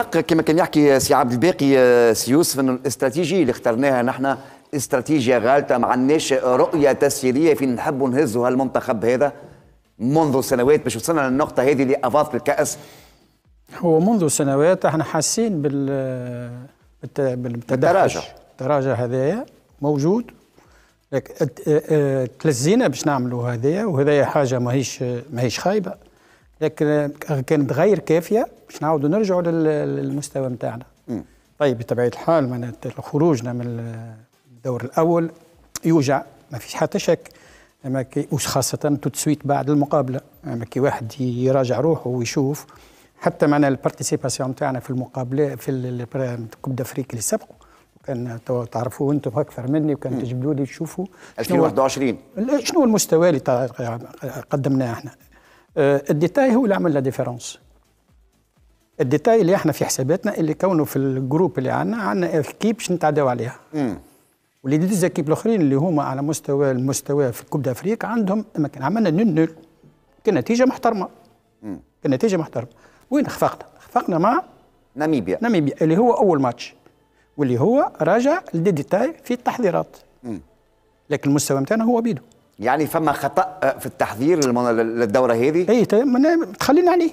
الحق كما كان يحكي سي عبد الباقي آه، سي يوسف انه الاستراتيجيه اللي اخترناها نحن استراتيجيه غالطه ما عندناش رؤيه تسييريه فين نحبوا نهزوا هالمنتخب هذا منذ سنوات باش وصلنا للنقطه هذه اللي افاضت الكاس هو منذ سنوات احنا حاسين بال بالتراجع التراجع هذايا موجود لكن آه، آه، تلزينا باش نعملوا هذايا وهذايا حاجه ماهيش ماهيش خايبه لكن كانت غير كافيه باش نعاودوا نرجعوا للمستوى نتاعنا طيب بطبيعه الحال معناتها خروجنا من الدور الاول يوجع ما فيش حتى شك اما كي وخاصه توت سويت بعد المقابله اما كي واحد يراجع روحه ويشوف حتى معنا البارتيسيباسيون تاعنا في المقابله في كوب دافريك اللي سبقوا كان تعرفوا انتم اكثر مني وكان تجبدوا لي تشوفوا 2021 شنو المستوى اللي قدمناه احنا آه، الديتاي هو اللي عمل لا ديفيرونس الديتاي اللي احنا في حساباتنا اللي كونه في الجروب اللي عندنا عندنا اكيب باش نتعداو عليها واللي دي زكيب الاخرين اللي هما على مستوى المستوى في كوب دافريك عندهم عملنا نون نول كنتيجه محترمه كنتيجه محترمه وين خفقنا؟ خفقنا مع ناميبيا ناميبيا اللي هو اول ماتش واللي هو راجع لديتاي في التحضيرات لكن المستوى نتاعنا هو بيدو يعني فما خطا في التحذير للدوره هذه اي تخلينا عليه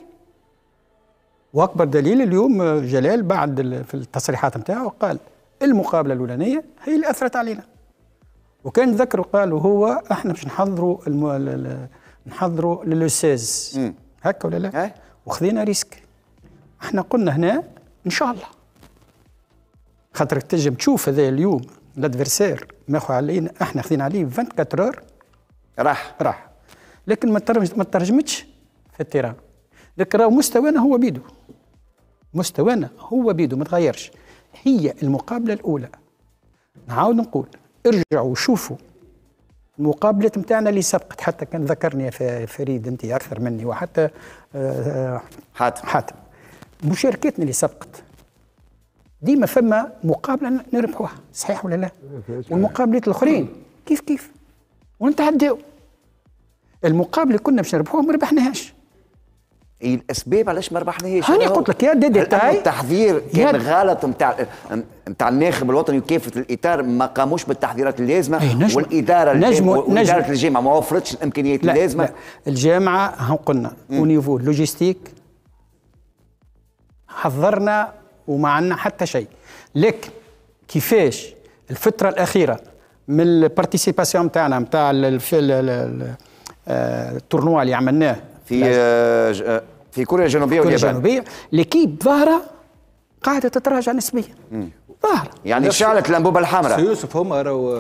واكبر دليل اليوم جلال بعد في التصريحات نتاعو قال المقابله الاولانيه هي اللي اثرت علينا وكان ذكر قال هو احنا باش نحضروا الم... نحضروا للوسيز هكا ولا لا؟ إيه. وخذينا ريسك احنا قلنا هنا ان شاء الله خاطرك تنجم تشوف هذا اليوم لادفيرسير ماخو علينا احنا خذينا عليه 24 اور راح راح لكن ما ما ترجمتش في التيران لكن راه مستوانا هو بيدو مستوانا هو بيدو ما تغيرش هي المقابله الاولى نعاود نقول ارجعوا شوفوا المقابلات نتاعنا اللي سبقت حتى كان ذكرني فريد انت اكثر مني وحتى آه، حاتم حاتم مشاركتنا اللي سبقت ديما فما مقابله نربحوها صحيح ولا لا إيه، والمقابلات الاخرين كيف كيف ونتعداو المقابل اللي كنا باش نربحوه ما ربحناهاش اي الاسباب علاش ما ربحناهاش هاني قلت لك يا دي تاي التحذير كان غلط نتاع نتاع الناخب الوطني وكافه الاطار ما قاموش بالتحذيرات اللازمه أي نجم. والاداره نجم. واداره الجامعه ما وفرتش الامكانيات لا. اللازمه لا. الجامعه ها قلنا ونيفو لوجيستيك حضرنا وما عندنا حتى شيء لكن كيفاش الفتره الاخيره من البارتيسيباسيون نتاعنا نتاع التورنوا اللي عملناه في آه، آه، في كوريا الجنوبيه واليابان كوريا الجنوبيه ليكيب ظاهره قاعده تتراجع نسبيا ظاهره يعني شعلت اللمبوبه الحمراء يوسف هم راهو